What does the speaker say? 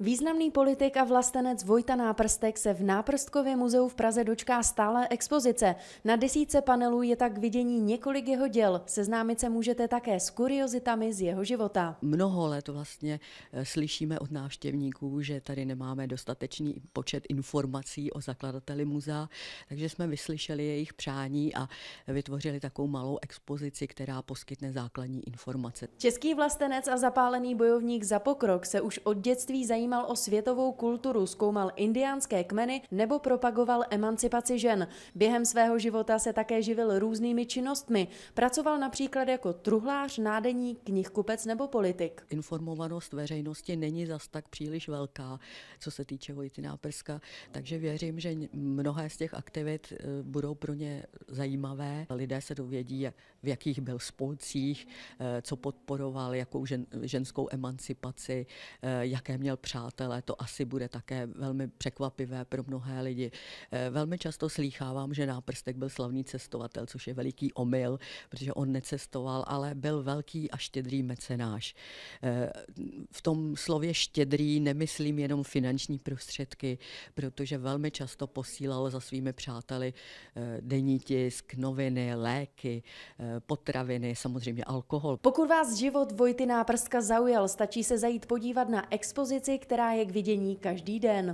Významný politik a vlastenec Vojta Náprstek se v Náprstkově muzeu v Praze dočká stále expozice. Na desíce panelů je tak k vidění několik jeho děl. Seznámit se můžete také s kuriozitami z jeho života. Mnoho let vlastně eh, slyšíme od návštěvníků, že tady nemáme dostatečný počet informací o zakladateli muzea, takže jsme vyslyšeli jejich přání a vytvořili takovou malou expozici, která poskytne základní informace. Český vlastenec a zapálený bojovník za pokrok se už od dětství zajímá zajímal o světovou kulturu, zkoumal indiánské kmeny nebo propagoval emancipaci žen. Během svého života se také živil různými činnostmi. Pracoval například jako truhlář, nádení, knihkupec nebo politik. Informovanost veřejnosti není zas tak příliš velká, co se týče Vojty Náprska, takže věřím, že mnohé z těch aktivit eh, budou pro ně zajímavé. Lidé se dovědí, v jakých byl spolcích, eh, co podporoval, jakou žen, ženskou emancipaci, eh, jaké měl před přátelé, to asi bude také velmi překvapivé pro mnohé lidi. Eh, velmi často slýchávám, že náprstek byl slavný cestovatel, což je veliký omyl, protože on necestoval, ale byl velký a štědrý mecenáš. Eh, v tom slově štědrý nemyslím jenom finanční prostředky, protože velmi často posílal za svými přáteli eh, denní tisk, noviny, léky, potraviny, samozřejmě alkohol. Pokud vás život Vojty Náprska zaujal, stačí se zajít podívat na expozici, která je k vidění každý den.